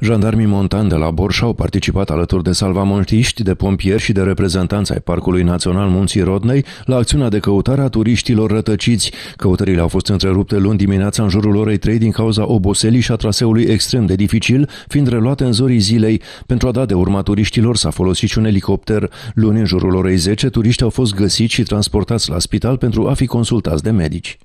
Jandarmii montani de la Borș au participat alături de salvamontiști, de pompieri și de reprezentanți ai Parcului Național Munții Rodnei la acțiunea de căutare a turiștilor rătăciți. Căutările au fost întrerupte luni dimineața în jurul orei 3 din cauza oboselii și a traseului extrem de dificil, fiind reluate în zorii zilei. Pentru a da de urma turiștilor s-a folosit și un elicopter. Luni în jurul orei 10, turiștii au fost găsiți și transportați la spital pentru a fi consultați de medici.